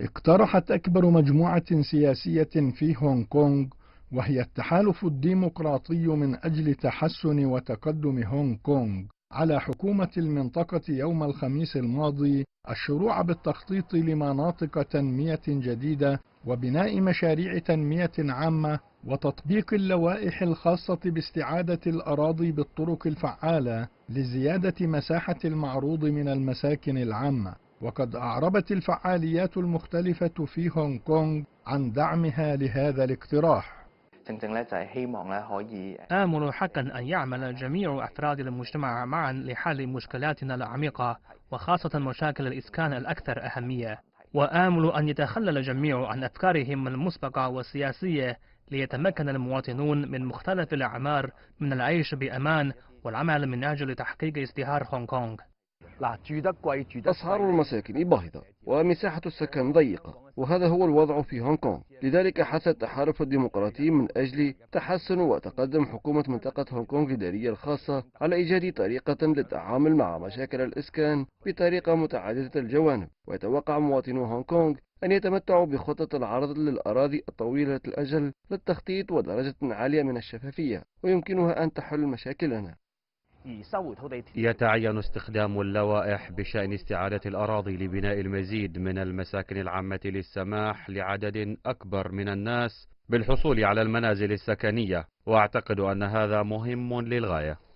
اقترحت أكبر مجموعة سياسية في هونغ كونغ وهي التحالف الديمقراطي من أجل تحسن وتقدم هونغ كونغ على حكومة المنطقة يوم الخميس الماضي الشروع بالتخطيط لمناطق تنمية جديدة وبناء مشاريع تنمية عامة وتطبيق اللوائح الخاصة باستعادة الأراضي بالطرق الفعالة لزيادة مساحة المعروض من المساكن العامة. وقد أعربت الفعاليات المختلفة في هونغ كونغ عن دعمها لهذا الاقتراح آمل حقا أن يعمل جميع أفراد المجتمع معا لحل مشكلاتنا العميقة وخاصة مشاكل الإسكان الأكثر أهمية وآمل أن يتخلل الجميع عن أفكارهم المسبقة والسياسية ليتمكن المواطنون من مختلف الأعمار من العيش بأمان والعمل من أجل تحقيق ازدهار هونغ كونغ أسعار المساكن باهظة ومساحة السكن ضيقة وهذا هو الوضع في هونغ كونغ لذلك حث التحالف الديمقراطي من أجل تحسن وتقدم حكومة منطقة هونغ كونغ الإدارية الخاصة على إيجاد طريقة للتعامل مع مشاكل الإسكان بطريقة متعددة الجوانب ويتوقع مواطنو هونغ كونغ أن يتمتعوا بخطة العرض للأراضي الطويلة الأجل للتخطيط ودرجة عالية من الشفافية ويمكنها أن تحل مشاكلنا يتعين استخدام اللوائح بشأن استعادة الأراضي لبناء المزيد من المساكن العامة للسماح لعدد أكبر من الناس بالحصول على المنازل السكنية وأعتقد أن هذا مهم للغاية